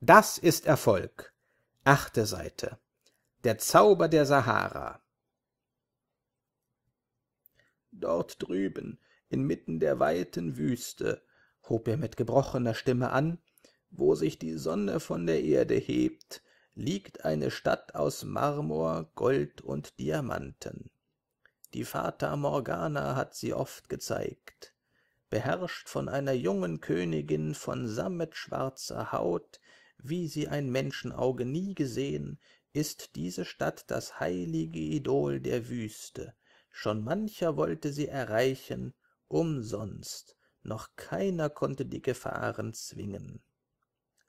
Das ist Erfolg. Achte Seite. Der Zauber der Sahara. Dort drüben, inmitten der weiten Wüste, hob er mit gebrochener Stimme an, wo sich die Sonne von der Erde hebt, liegt eine Stadt aus Marmor, Gold und Diamanten. Die Fata Morgana hat sie oft gezeigt. Beherrscht von einer jungen Königin von sammetschwarzer Haut, wie sie ein menschenauge nie gesehen ist diese stadt das heilige idol der wüste schon mancher wollte sie erreichen umsonst noch keiner konnte die gefahren zwingen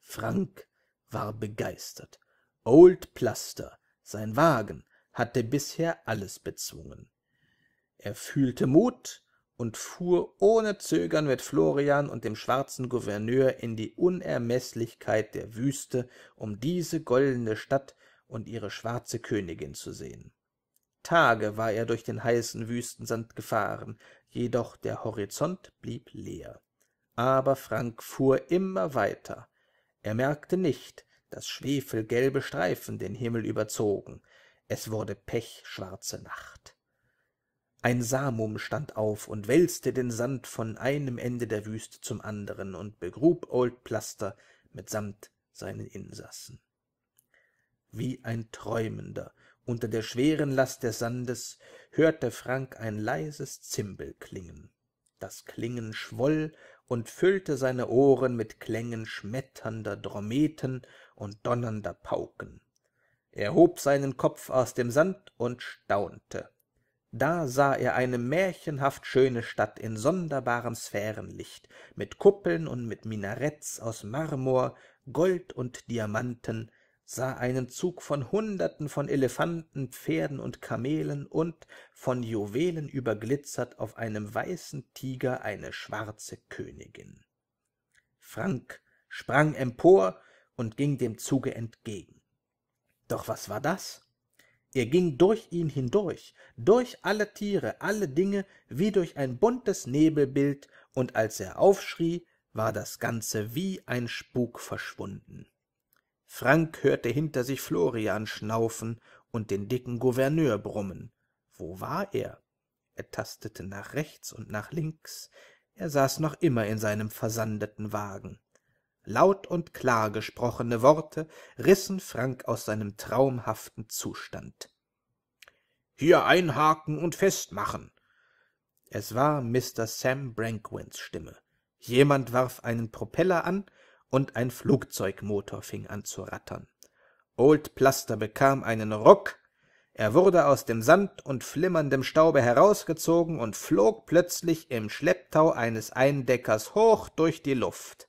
frank war begeistert old plaster sein wagen hatte bisher alles bezwungen er fühlte mut und fuhr ohne Zögern mit Florian und dem schwarzen Gouverneur in die Unermeßlichkeit der Wüste, um diese goldene Stadt und ihre schwarze Königin zu sehen. Tage war er durch den heißen Wüstensand gefahren, jedoch der Horizont blieb leer. Aber Frank fuhr immer weiter. Er merkte nicht, dass schwefelgelbe Streifen den Himmel überzogen. Es wurde pechschwarze Nacht ein Samum stand auf und wälzte den Sand von einem Ende der Wüste zum anderen und begrub Old Plaster mitsamt seinen Insassen. Wie ein Träumender unter der schweren Last des Sandes hörte Frank ein leises Zimbel klingen. Das Klingen schwoll und füllte seine Ohren mit Klängen schmetternder Drometen und donnernder Pauken. Er hob seinen Kopf aus dem Sand und staunte da sah er eine märchenhaft schöne stadt in sonderbarem sphärenlicht mit kuppeln und mit minaretts aus marmor gold und diamanten sah einen zug von hunderten von elefanten pferden und kamelen und von juwelen überglitzert auf einem weißen tiger eine schwarze königin frank sprang empor und ging dem zuge entgegen doch was war das er ging durch ihn hindurch, durch alle Tiere, alle Dinge, wie durch ein buntes Nebelbild, und als er aufschrie, war das Ganze wie ein Spuk verschwunden. Frank hörte hinter sich Florian schnaufen und den dicken Gouverneur brummen. Wo war er? Er tastete nach rechts und nach links. Er saß noch immer in seinem versandeten Wagen laut und klar gesprochene Worte rissen Frank aus seinem traumhaften Zustand. »Hier einhaken und festmachen!« Es war Mr. Sam Brankwins Stimme. Jemand warf einen Propeller an, und ein Flugzeugmotor fing an zu rattern. Old Plaster bekam einen Ruck, er wurde aus dem Sand und flimmerndem Staube herausgezogen und flog plötzlich im Schlepptau eines Eindeckers hoch durch die Luft.